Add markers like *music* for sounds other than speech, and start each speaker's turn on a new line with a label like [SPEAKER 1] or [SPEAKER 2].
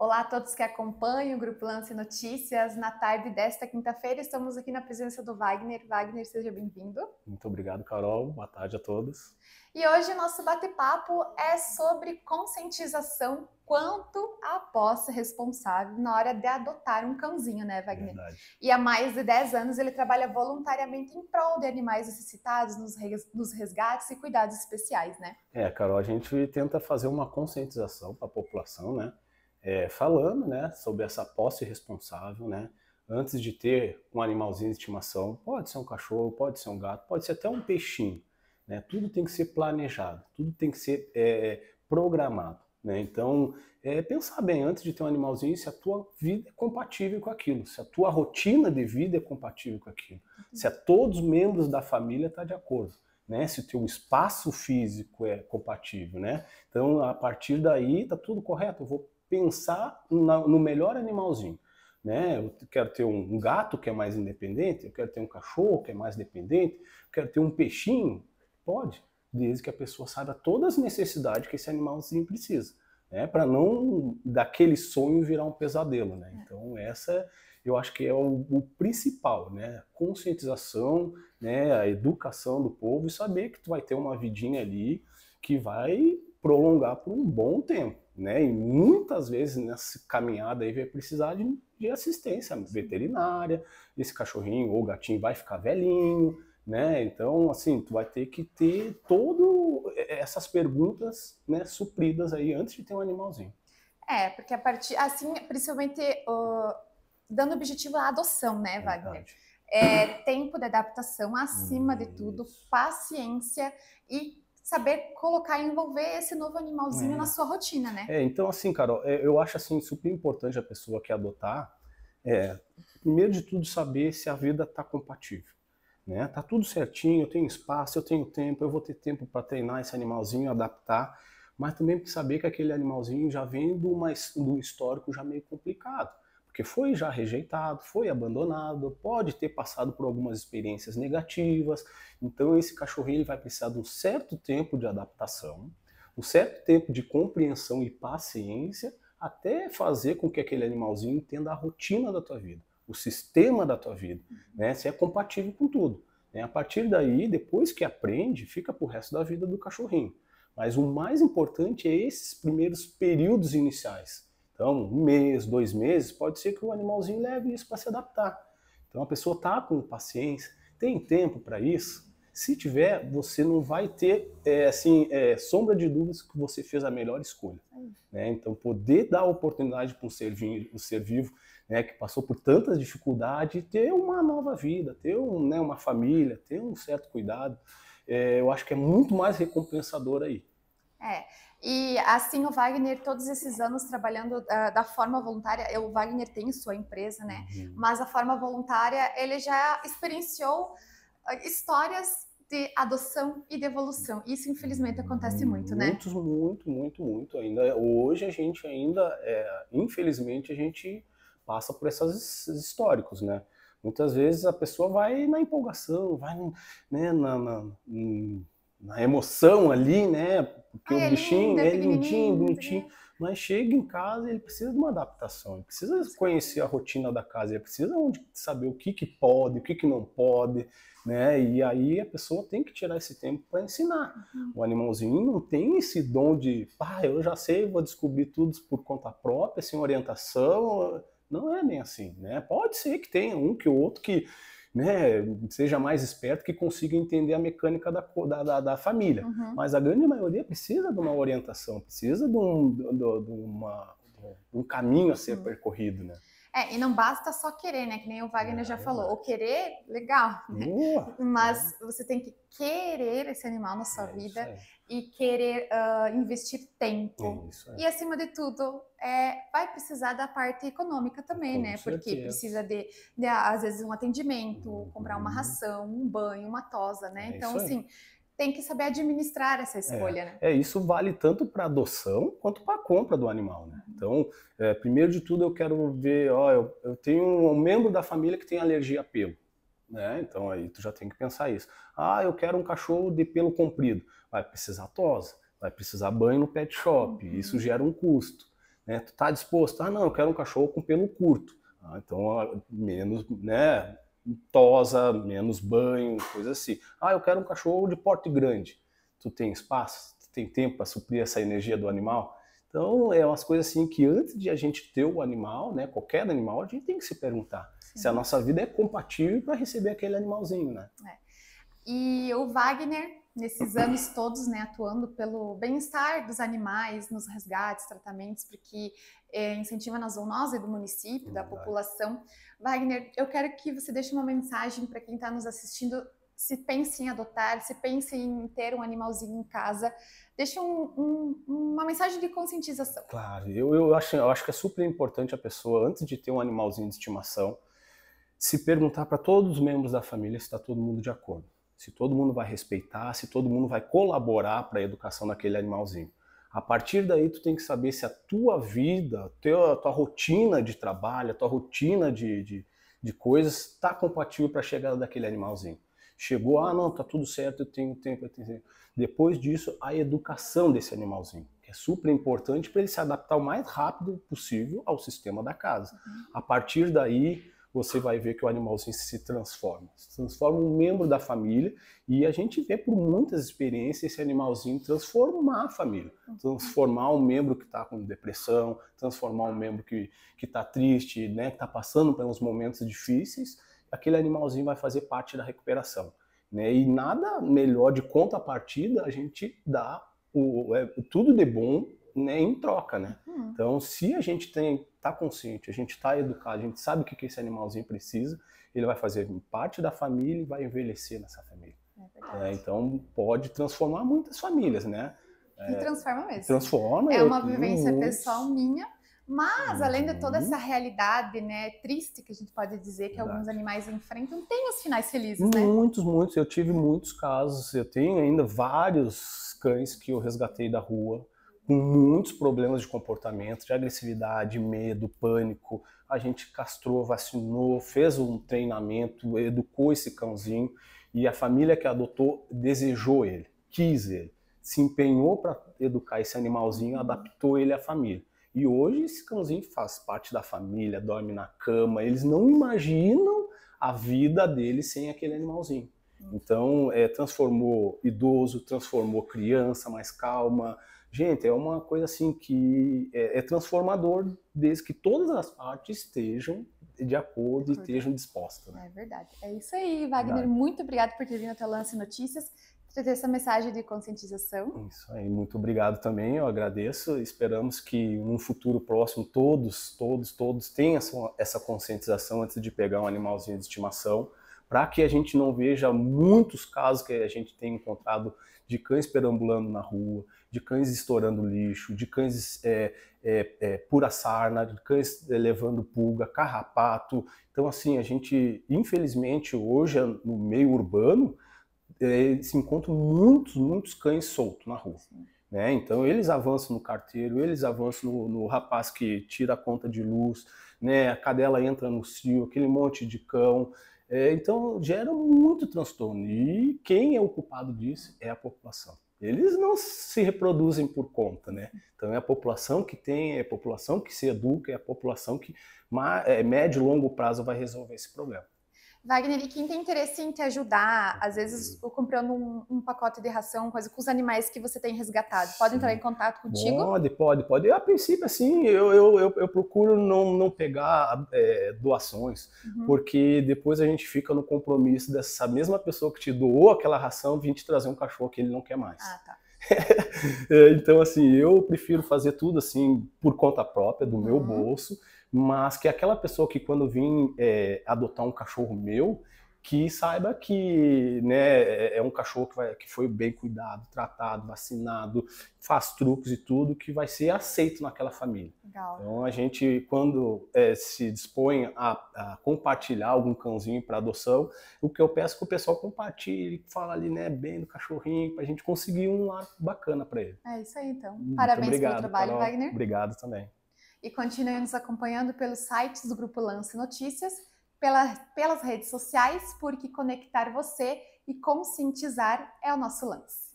[SPEAKER 1] Olá a todos que acompanham o Grupo Lance Notícias. Na tarde desta quinta-feira, estamos aqui na presença do Wagner. Wagner, seja bem-vindo.
[SPEAKER 2] Muito obrigado, Carol. Boa tarde a todos.
[SPEAKER 1] E hoje nosso bate-papo é sobre conscientização quanto à posse responsável na hora de adotar um cãozinho, né, Wagner? Verdade. E há mais de 10 anos ele trabalha voluntariamente em prol de animais necessitados nos resgates e cuidados especiais, né?
[SPEAKER 2] É, Carol, a gente tenta fazer uma conscientização para a população, né? é, falando né, sobre essa posse responsável, né? Antes de ter um animalzinho de estimação, pode ser um cachorro, pode ser um gato, pode ser até um peixinho, né? Tudo tem que ser planejado, tudo tem que ser é, programado, né? Então, é, pensar bem antes de ter um animalzinho se a tua vida é compatível com aquilo, se a tua rotina de vida é compatível com aquilo, uhum. se a todos os membros da família está de acordo. Né, se o teu espaço físico é compatível, né? Então, a partir daí, está tudo correto, eu vou pensar no melhor animalzinho. Né? Eu quero ter um gato que é mais independente, eu quero ter um cachorro que é mais dependente, eu quero ter um peixinho. Pode, desde que a pessoa saiba todas as necessidades que esse animalzinho precisa. Né, para não daquele sonho virar um pesadelo, né? É. Então essa eu acho que é o, o principal, né? Conscientização, né? A educação do povo e saber que tu vai ter uma vidinha ali que vai prolongar por um bom tempo né? E muitas vezes nessa caminhada aí vai precisar de, de assistência veterinária, esse cachorrinho ou gatinho vai ficar velhinho, né? Então, assim, tu vai ter que ter todo essas perguntas, né, supridas aí antes de ter um animalzinho.
[SPEAKER 1] É, porque a partir, assim, principalmente dando objetivo à adoção, né, é Wagner? é, tempo de adaptação acima Isso. de tudo, paciência e saber colocar e envolver esse novo animalzinho é. na sua rotina, né? É,
[SPEAKER 2] então assim, Carol, é, eu acho assim super importante a pessoa que adotar, é, primeiro de tudo saber se a vida está compatível. Né? Tá tudo certinho, eu tenho espaço, eu tenho tempo, eu vou ter tempo para treinar esse animalzinho, adaptar, mas também saber que aquele animalzinho já vem de, de um histórico já meio complicado. Porque foi já rejeitado, foi abandonado, pode ter passado por algumas experiências negativas. Então esse cachorrinho ele vai precisar de um certo tempo de adaptação, um certo tempo de compreensão e paciência até fazer com que aquele animalzinho entenda a rotina da tua vida, o sistema da tua vida, né? Se é compatível com tudo. Né? A partir daí, depois que aprende, fica o resto da vida do cachorrinho. Mas o mais importante é esses primeiros períodos iniciais. Então, um mês, dois meses, pode ser que o animalzinho leve isso para se adaptar. Então, a pessoa está com paciência, tem tempo para isso. Se tiver, você não vai ter é, assim é, sombra de dúvidas que você fez a melhor escolha. Né? Então, poder dar oportunidade para um ser, um ser vivo né, que passou por tantas dificuldades ter uma nova vida, ter um, né, uma família, ter um certo cuidado, é, eu acho que é muito mais recompensador aí.
[SPEAKER 1] É, e assim o Wagner, todos esses anos trabalhando uh, da forma voluntária, o Wagner tem sua empresa, né? Uhum. Mas a forma voluntária, ele já experienciou uh, histórias de adoção e devolução. Isso, infelizmente, acontece muito, muito né?
[SPEAKER 2] Muitos, muito, muito, muito. Ainda, hoje a gente ainda, é, infelizmente, a gente passa por esses históricos, né? Muitas vezes a pessoa vai na empolgação, vai né, na, na, na emoção ali, né? Porque Ai, ah, o é bichinho é, linda, é lindinho, bonitinho, mas chega em casa ele precisa de uma adaptação, ele precisa conhecer a rotina da casa, ele precisa saber o que, que pode, o que, que não pode, né? E aí a pessoa tem que tirar esse tempo para ensinar. Uhum. O animalzinho não tem esse dom de, pá, ah, eu já sei, vou descobrir tudo por conta própria, sem orientação. Não é bem assim, né? Pode ser que tenha um que outro que né, seja mais esperto, que consiga entender a mecânica da, da, da, da família. Uhum. Mas a grande maioria precisa de uma orientação, precisa de um, de, de uma, de um caminho a ser uhum. percorrido, né?
[SPEAKER 1] É, e não basta só querer, né? Que nem o Wagner é, já falou. É o querer, legal. Né? *laughs* Mas é. você tem que querer esse animal na sua é, vida e querer uh, investir tempo. Isso, e acima de tudo, é, vai precisar da parte econômica também, Com né? Certeza. Porque precisa de, de, às vezes, um atendimento, uhum. comprar uma ração, um banho, uma tosa, né? então, assim. Aí tem que saber administrar essa é. escolha, é, né? É,
[SPEAKER 2] isso vale tanto para adoção quanto para a compra do animal, né? Uhum. Então, é, primeiro de tudo, eu quero ver, ó, eu, eu tenho um membro da família que tem alergia a pelo. Né? Então aí tu já tem que pensar isso. Ah, eu quero um cachorro de pelo comprido. Vai precisar tosa, vai precisar banho no pet shop, uhum. isso gera um custo. Né? Tu tá disposto? Ah, não, eu quero um cachorro com pelo curto. Ah, então menos, né? tosa, menos banho, coisa assim. Ah, eu quero um cachorro de porte grande. Tu tem espaço? Tu tem tempo para suprir essa energia do animal? Então, é umas coisas assim que antes de a gente ter o animal, né, qualquer animal, a gente tem que se perguntar Sim. se a nossa vida é compatível para receber aquele animalzinho, né?
[SPEAKER 1] É. E o Wagner nesses anos todos, né, atuando pelo bem-estar dos animais, nos resgates, tratamentos, porque é, incentiva na zoonose do município, da população. Wagner, eu quero que você deixe uma mensagem para quem está nos assistindo, se pense em adotar, se pense em ter um animalzinho em casa. Deixe um, um, uma mensagem de conscientização.
[SPEAKER 2] Claro, eu, eu, acho, eu acho que é super importante a pessoa, antes de ter um animalzinho de estimação, se perguntar para todos os membros da família se está todo mundo de acordo se todo mundo vai respeitar, se todo mundo vai colaborar para a educação daquele animalzinho. A partir daí, tu tem que saber se a tua vida, a tua, a tua rotina de trabalho, a tua rotina de, de, de coisas está compatível para a chegada daquele animalzinho. Chegou, ah, não, tá tudo certo, eu tenho tempo, eu tenho tempo. Depois disso, a educação desse animalzinho, que é super importante para ele se adaptar o mais rápido possível ao sistema da casa. Uhum. A partir daí, você vai ver que o animalzinho se transforma. Se transforma um membro da família e a gente vê por muitas experiências esse animalzinho transformar a família. Uhum. Transformar um membro que está com depressão, transformar um membro que está triste, né, que está passando pelos momentos difíceis. Aquele animalzinho vai fazer parte da recuperação. Né? E nada melhor de contrapartida a gente dá o, é, tudo de bom né, em troca, né? Uhum. Então, se a gente tem, tá consciente, a gente está educado, a gente sabe o que, que esse animalzinho precisa, ele vai fazer parte da família e vai envelhecer nessa família. É é, então, pode transformar muitas famílias, né? É, e
[SPEAKER 1] transforma mesmo. Transforma. É uma vivência pessoal minha, mas além de toda uhum. essa realidade, né, triste que a gente pode dizer que Verdade. alguns animais enfrentam, tem os finais felizes, né?
[SPEAKER 2] Muitos, muitos. Eu tive muitos casos. Eu tenho ainda vários cães que eu resgatei da rua, com muitos problemas de comportamento, de agressividade, medo, pânico. A gente castrou, vacinou, fez um treinamento, educou esse cãozinho e a família que adotou desejou ele, quis ele, se empenhou para educar esse animalzinho, uhum. adaptou ele à família. E hoje esse cãozinho faz parte da família, dorme na cama, eles não imaginam a vida dele sem aquele animalzinho. Uhum. Então, é, transformou idoso, transformou criança mais calma, Gente, é uma coisa assim que é, é transformador desde que todas as partes estejam de acordo e estejam dispostas. Né?
[SPEAKER 1] É verdade. É isso aí, Wagner. Verdade. Muito obrigado por ter vindo até o Lance Notícias trazer essa mensagem de conscientização. Isso
[SPEAKER 2] aí, muito obrigado também, eu agradeço. Esperamos que num futuro próximo todos, todos, todos tenham essa, essa conscientização antes de pegar um animalzinho de estimação, para que a gente não veja muitos casos que a gente tem encontrado de cães perambulando na rua, de cães estourando lixo, de cães é, é, é, pura sarna, de cães é, levando pulga, carrapato. Então, assim, a gente, infelizmente, hoje no meio urbano, é, se encontram muitos, muitos cães soltos na rua. Né? Então, eles avançam no carteiro, eles avançam no, no rapaz que tira a conta de luz, né? a cadela entra no cio, aquele monte de cão. É, então gera muito transtorno. E quem é o culpado disso é a população eles não se reproduzem por conta, né? Então é a população que tem, é a população que se educa, é a população que é, médio e longo prazo vai resolver esse problema.
[SPEAKER 1] Wagner, e quem tem interesse em te ajudar, às vezes hum. comprando um, um pacote de ração, coisa com os animais que você tem resgatado, pode entrar em contato contigo?
[SPEAKER 2] Pode, pode, pode. a princípio, assim, eu, eu, eu, eu procuro não, não pegar é, doações, uhum. porque depois a gente fica no compromisso dessa mesma pessoa que te doou aquela ração vir te trazer um cachorro que ele não quer mais. Ah, tá. *laughs* É, então, assim, eu prefiro fazer tudo assim por conta própria, do meu uhum. bolso mas que é aquela pessoa que quando vim é, adotar um cachorro meu, que saiba que né, é, é um cachorro que, vai, que foi bem cuidado, tratado, vacinado, faz truques e tudo, que vai ser aceito naquela família. Legal. Então a gente, quando é, se dispõe a, a, compartilhar algum cãozinho para adoção, o que eu peço é que o pessoal compartilhe, fala ali né, bem do cachorrinho, para a gente conseguir um lar bacana para ele.
[SPEAKER 1] É isso aí então. Parabéns obrigado, pelo trabalho, Carol. Wagner.
[SPEAKER 2] Obrigado também
[SPEAKER 1] e continuem nos acompanhando pelos sites do Grupo Lance Notícias, pela, pelas redes sociais, porque conectar você e conscientizar é o nosso lance.